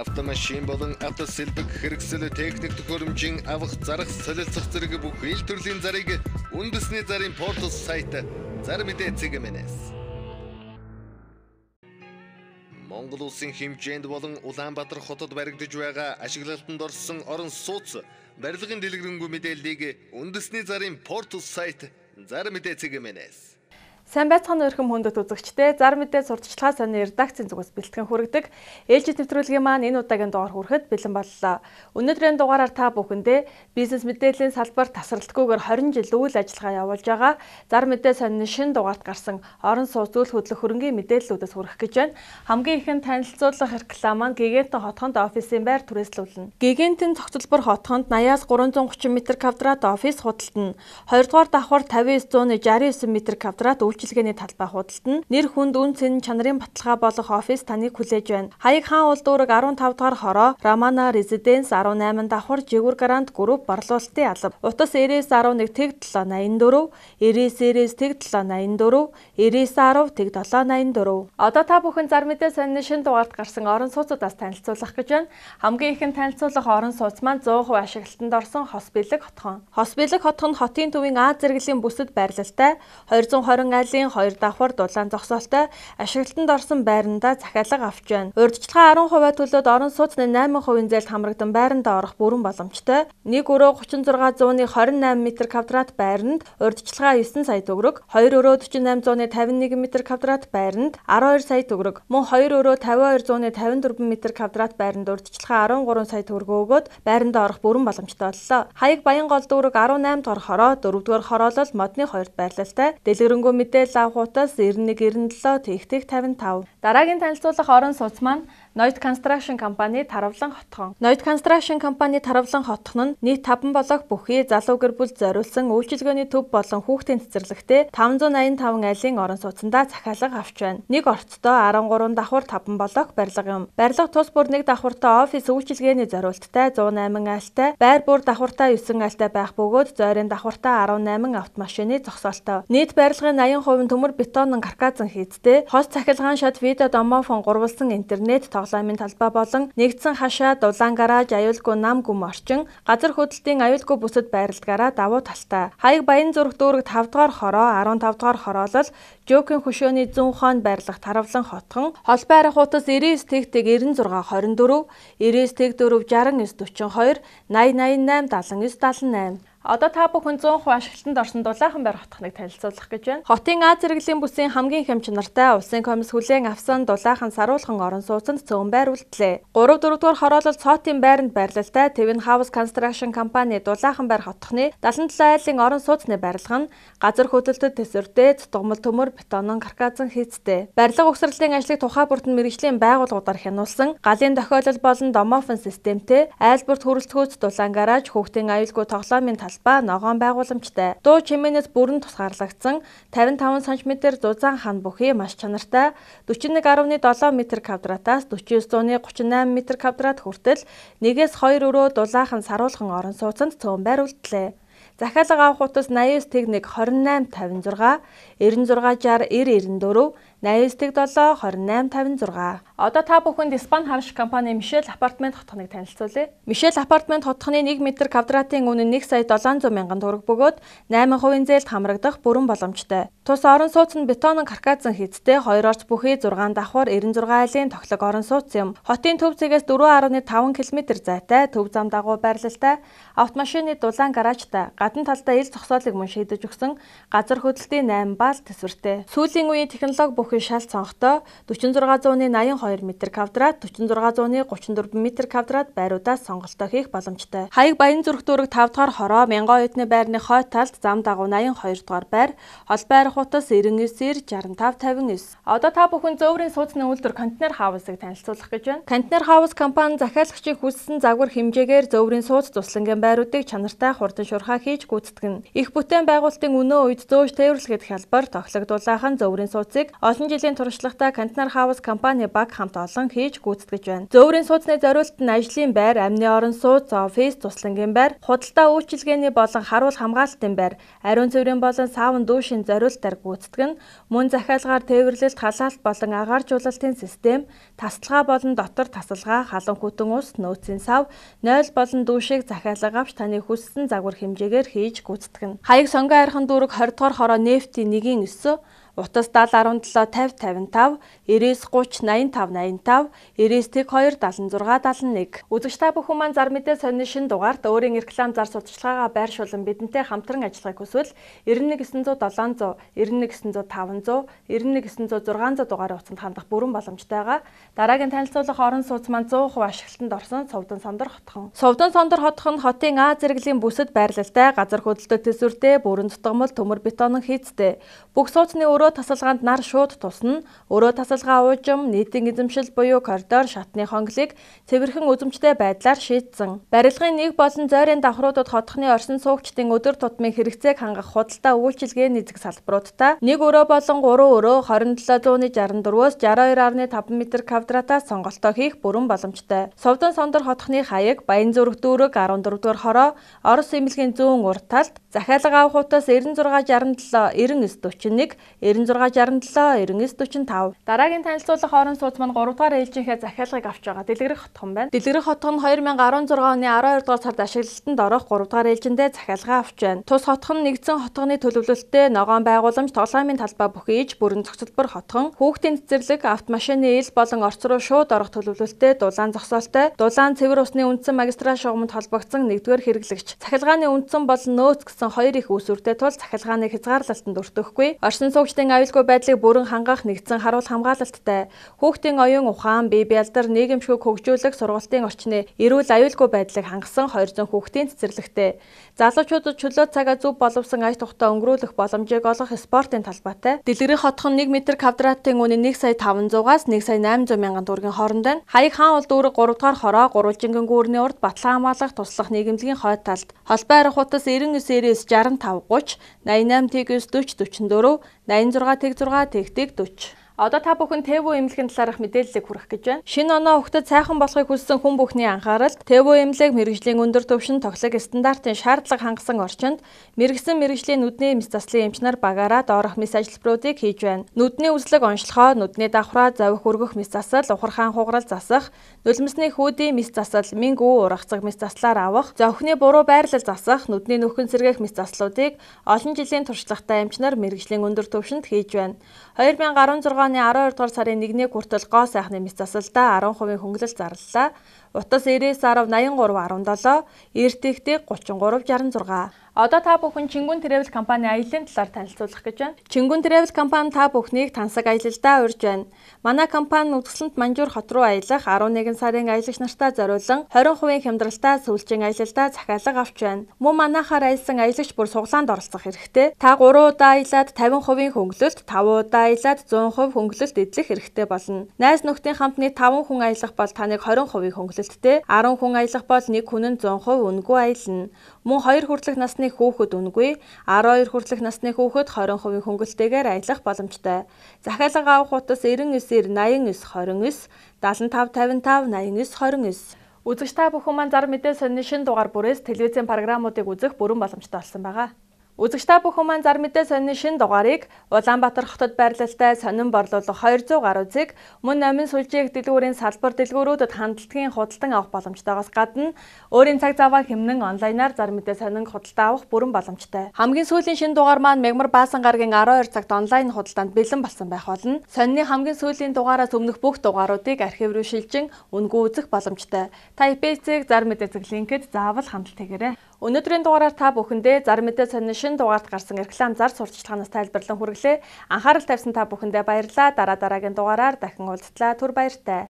автомашин болон автосэлбэг хэрэгсэл техник төхөөрөмжийн авах зарах солилцох зэрэг бүх ил төрлийн зарыг үндэсний зарын портал сайт зар мэдээ цэгэмээс Монгол улсын хэмжээнд болон Улаанбаатар хотод баригдаж байгаа ашиглалтанд орсон орон сууц барилгын дэлгэрэнгүй мэдээллийг үндэсний зарын портал сайт зар мэдээ цэгэмээс Сайн байцгаана өрхөм хүндэт үзэгчтэй. Зар мэдээ сурталчилгаа сони редакцийн зүгээс бэлтгэн хүргэдэг. Ээлжид нэвтрүүлгийн маань энэ удаагийн дугаар хүрэхэд бэлэн боллоо. Өнөөдрийн дугаараар та бүхэндээ бизнес мэдээллийн салбар тасралтгүйгээр 20 жил үйл ажиллагаа явуулж байгаа Зар мэдээ сонины шин дугаарт гарсан орон сууц зүйл хөдлөх хөрөнгийн мэдээллүүдээс хүрэх гэж байна. Хамгийн ихэнх танилцуулах реклам маань Гэгентэн хотхонд офисын байр түрээслүүлнэ. Гэгентэн цогцлбор хотхонд 80-аас 330 м квадрат офис худалдана. 2 дугаар давхар 5969 м квадрат үйлчилгээний талбай худалдан нэр хүнд үн цэн чанарын баталгаа болох офис таныг хүлээж байна. Хаяг хаан улс дуурэг 15 дугаар хороо Рамана Residence 18 давхар Жигүр Грант Групп борлуулалтын алба. Утас 911 тэг 784 999 тэг 784 910 тэг 784. Одоо та бүхэн зар мэдээ сонины шин дугаард гарсан орон сууцудаас танилцуулах гэж байна. Хамгийн ихэнх танилцуулах орон сууц маань 100% ашиглалтанд орсон хос бэлэг хотхон. Хос бэлэг хотхон хотын төвийн А зэрэглэлийн бүсэд байрлалтай 220 аль айлын 2 давхар дулаан зогсоолтой ашиглалтанд орсон байрандаа захиалга авч байна. Урьдчилан 10% төлөөд орон сууцны 8% зээлд хамрагдан байрандаа орох бүрэн боломжтой. 1 өрөө 3628 м квадрат байранд урьдчилан 9 сая төгрөг, 2 өрөө 4851 м квадрат байранд 12 сая төгрөг, мөн 2 өрөө 5254 м квадрат байранд урьдчилан 13 сая төгрөг өгөөд байрандаа орох бүрэн боломжтой боллоо. Хаяг Баянгол дүүрэг 18 дугаар хороо, 4 дугаар хороолол модны 2-т байрлалтай. Дэлгэрэнгүй мэдээ мэдээлэл авах утас 9197 тэгтэг 55. Дараагийн танилцуулах орон сууц маань Noid Construction компани таравлан хотхон. Noid Construction компани таравлан хотхон нь нийт 5 блок бүхий залуу гэр бүл зориулсан үйлчилгээний төв болон хүүхдийн цэцэрлэгтээ 585 айлын орон сууцндаа захиалга авч байна. Нэг орцтой 13 давхар 5 блок барилга юм. Барилга тус бүр нэг давхартай офис үйлчилгээний зориулттай 108 айлтай, байр бүр давхартай 9 айлтай байх бөгөөд зойрын давхартай 18 автомашины зогсоолтой. Нийт барилгын 80% төмөр бетонн каркаазан хийдтэй. Хос цахилгаан шат видео домофон гурвалсан интернет тоо тоглоомын талбай болон нэгдсэн хашаа дулаан гараж аюулгүй нам гүм орчин газар хөдлөлтийн аюулгүй бүсэд байрлалгаараа давуу талтай. Хаяг Баянзүрх дүүрэг 5 дугаар хороо 15 дугаар хороолол Жокин хөшөөний зүүн хойно байрлах таравлан хотхон хол байр хуудас 99 тэг тэг 96 24 99 тэг 4 69 42 80 88 79 78 Одоо та бүхэн 100% ашиглалтанд орсон дулаахан байр хотхныг танилцуулах гэж байна. Хотын Аз зэрэглэлийн бүсийн хамгийн хямч нартай улсын комисс хүлээн авсан дулаахан саруулхан орон сууцнд цөөн байр үлдлээ. 3 4 дугаар хороолол цоотын байранд байрлалтай Тэвэн House Construction компани дулаахан байр хотхны 77 айлын орон сууцны барилга нь газар хөдлөлтөд төсөртэй, цутгмал төмөр, бетонн каркацсан хийцтэй. Барилга угсралтын ажлыг тухай бүртэн мэрэгжлийн байгууллагуудаар хянуулсан. Галын тохиолдол болон домофон системтэй, айлбарт хөрөлцгөөц дулаан гараж, хүүхдийн аюулгүй тоглоомын тал албаа ногоон байгууламжтай. Дуу чимээнээс бүрэн тусгаарлагдсан 55 см зузаан хан бүхий маш чанартай 41.7 м2-аас 4938 м2 хүртэл нэгээс хоёр өрөө дулаахан саруулхан орон сууцанд цөөн байруулдлаа. Захиалга авах утас 89 тэг 1 28 56 96 60 90 94 8967 2856. Одоо та бүхэнд Испан хавш компани Мишель апартмент хотхныг танилцуулъя. Мишель апартмент хотхны 1 м квадратын үнэ 1 сая 700 мянган төгрөг бөгөөд 8% зээлд хамрагдах бүрэн боломжтой. Тус орон сууц нь бетонн каркасын хэдтэй 2 орч бүхий 6 давхар 96 айлын тоглог орон сууц юм. Хотын төв зэгээс 4.5 км зайтай, төв зам дагуу байрлалтай, автомашины дулаан гаражтай, гадна талдаа ил зогсоолыг мөн шийдэж өгсөн газар хөдлөлтийн 8 бал төсвөртэй. Сүүлийн үеийн технологи бүх ерөнхий шал цонхтой 4682 м2, 4634 м2 байруудаас сонголтоо хийх боломжтой. Хаяг Баян зүрх дүүрэг 5 дугаар хороо, Мянган оюутны байрны хойд талд зам дагуу 82 дугаар байр, Хол байр хутас 99-ээр 6559. Одоо та бүхэн зөөврийн сууцны үйлдвэр контейнер хаусыг танилцуулах гэж байна. Контейнер хаус компани захиалагчийг хүссэн загвар хэмжээгээр зөөврийн сууц туслангийн байруудыг чанартай хурдан шурхаа хийж гүйцэтгэн. Их бүтээн байгуулалтын өнөө үед зөөж тээвэрлэхэд хялбар тогтлагдлаахын зөөврийн сууцыг ол олон жилийн туршлагатай Кантнер Хаус компани баг хамт олон хийж гүйцэтгэж байна. Зөөврийн сууцны зориулт нь ажлын байр, амны орон сууц, офис, туслангийн байр, худалдаа үйлчилгээний болон харуул хамгаалтын байр, ариун цэврийн болон савн дүүшин зориултаар гүйцэтгэн мөн захиалгаар тээвэрлэлт, халаалт болон агааржуулалтын систем, тасалгаа болон дотор тасалгаа, халуун хөтөн ус, нөөцийн сав, нойл болон дүүшийг захиалга авч таны хүссэн загвар хэмжээгээр хийж гүйцэтгэн. Хаяг сонгоо архан дүүрэг 20 дугаар хороо нефти 1.9 Утас 7017 5055 930 8585 912 7671. Үзэгч та бүхэн маань зар мэдээ сонины шин дугаарт өөрийн реклам зар сурталчилгаагаа байршуулан бидэнтэй хамтран ажиллахыг хүсвэл 91900 700 91900 500 91900 600 дугаарыг утсанд хандах бүрэн боломжтойгаа дараагийн танилцуулах орон сууц маань 100% ашиглалтанд орсон Сувдан Сондор хотхон. Сувдан Сондор хотхон хотын А зэрэглэлийн бүсэд байрлалтай газар хөдлөлтөд төсвөртэй бүрэн дутгмал төмөр бетонн хийцтэй. Бүх сууцны өрөө Өөрөө тасалгаанд нар шууд тусна. Өөрөө тасалгаа уужим, нийтийн эзэмшил буюу коридор шатны хонглыг цэвэрхэн үзэмжтэй байдлаар шийдсэн. Барилгын нэг болон зойрын давхруудад хотхны орсон суугчдын өдөр тутмын хэрэгцээг хангах худалдаа үйлчилгээний зэрэг салбаруудтай нэг өрөө болон 3 өрөө 2764-өөс 62.5 м квадратаас сонголтоо хийх бүрэн боломжтой. Совдон сондор хотхны хаяг, Баянзүрх дүүрэг 14 дугаар хороо, Орос эмнэлгийн зүүн урт талд захиалга авах хутаас 9667 9941 9667 9945. Дараагийн танилцуулах хооронд сууц маань 3 дугаар ээлжийнхээ захиалгыг авч байгаа. Дэлгэрэх хотхон байна. Дэлгэрэх хотхон 2016 оны 12 дугаар сард ашиглалтанд орох 3 дугаар ээлжиндээ захиалгаа авч байна. Тус хотхон нэгдсэн хотгоны төлөвлөлттэй ногоон байгууламж, тоглоомын талбай бүхийж бүрэн зохицолбор хотхон, хүүхдийн цэцэрлэг, автомашины ил болон орц руу шууд орох төлөвлөлттэй дулаан зогсоолтой, дулаан цэвэр усны үндсэн магистрал шугамд холбогдсон нэгдүгээр хэрэглэгч. Захиалгааны үндсэн болон нөөц гэсэн хоёр их үүсвэртэй тул захиалгааны хязгаарлалтанд өртөхгүй. Орсон суугчдын Хүүхдийн аюулгүй байдлыг бүрэн хангах нэгдсэн харуул хамгаалалттай хүүхдийн оюун ухаан, бие биялдар, нийгэмшгийг хөгжүүлэх сургалтын орчны эрүүл аюулгүй байдлыг хангасан 200 хүүхдийн цэцэрлэгтэй залуучуудад чөлөө цагаа зөв боловсон аж ахуйтай өнгөрүүлэх боломжийг олох спортын талбайтай дэлгэрийн хотхон 1 м квадратын үнэ 1 сая 500-аас 1 сая 800 мянган төгрөгийн хооронд байна. Хаяг хаан улс дүүрэг 3 дугаар хороо, гурвалжингийн гүүрний урд батлан хамгаалах туслах нийгэмлэгийн хойд талд холбоо арга хутас 99 99 65 30 88 49 40 44 80 16 тэг 6 тэг тэг 40 Одоо та бүхэн ТЭВ эмнэлгийн талаарх мэдээллийг хүргэх гэж байна. Шинэ оноо хөгтөд сайхан болохыг хүссэн хүн бүхний анхааралд ТЭВ эмнэлэг мэрэгжлийн өндөр түвшин тоглог стандартын шаардлага хангасан орчинд мэрэгсэн мэрэгжлийн нүдний мэс заслын эмчнэр багаараа доорох мэс ажилтнуудыг хийж байна. Нүдний үзлэг онцлохоо, нүдний давхраа, завих өргөх мэс засал, ухархаан хугарал засах, нулимсны хөөдийн мэс засал, минг үү ургацэг мэс заслаар авах, завхны буруу байрлал засах, нүдний нүхэн сэргээх мэс заслуудыг олон жилийн туршлагатай эмчнэр мэрэгжлийн өндөр түвшинд хийж байна. 2016 оны 12 дугаар сарын 1-ний хүртэл гоо сайхны мэс засалдаа 10% хөнгөлөлт зарлалаа. Утас 9.8317, эртэгтэй 33.66. Одоо та бүхэн Чингүн Travel компани аялын талаар танилцуулах гэж байна. Чингүн Travel компани та бүхнийг тансаг аялалдаа урьж байна. Манай компани Үндслэнд Манжуур хот руу аялах 11 сарын аялагч нартаа зориулан 20% хямдралтай сүүлчийн аялалдаа захиалга авч байна. Мөн манайхаар аялсан аялагч бүр суглаанд оролцох хэрэгтэй. Та 3 удаа аялаад 50% хөнгөлөлт, 5 удаа аялаад 100% хөнгөлөлт эзлэх хэрэгтэй болно. Найз нөхдийн хамтны 5 хүн аялах бол таныг 20% хөнгөлөлттэй, 10 хүн аялах бол 1 хүн нь 100% үнэгүй аялна. Мөн 2 хүртэлх насны насны хүүхэд үнгүй, 12 хүртэлх насны хүүхэд 20% хөнгөлтөйгээр аялах боломжтой. Захиалга авах утас 99 89 29 75 55 89 29 Үзэгч та бүхэн маань зар мэдээ сонины шин дугаар бүрээс телевизийн программуудыг үзэх бүрэн боломжтой болсон байгаа. Үзэгч та бүхэн маань зар мэдээ сонины шин дугаарыг Улаанбаатар хотод байрлалтай сонин борлуулах 200 гаруй зэг мөн намын сүлжээх дэлгүүрийн салбар дэлгүүрүүдэд хандлагын худалдан авах боломжтойгоос гадна өөрийн цаг заваа хэмнэн онлайнаар зар мэдээ сонин худалдаа авах бүрэн боломжтой. Хамгийн сүүлийн шин дугаар маань Мягмар Баасан гаргийн 12 цагт онлайн худалдаанд бэлэн болсон байх болно. Сонины хамгийн сүүлийн дугаараас өмнөх бүх дугааруудыг архив руу шилжин үнгүй үзэх боломжтой. Та ипэцэг зар мэдээ зэг линкэд заавал хандлт хийгээрэй. Өнөөдрийн дугаараар та бүхэндээ зар мэдээ сонин шин дугаард гарсан реклам зар сурталчилгаанаас тайлбарлан хүргэлээ. Анхаарал тавьсан та бүхэндээ баярлалаа. Дараа дараагийн дугаараар дахин уулзтлаа. Түр баяртай.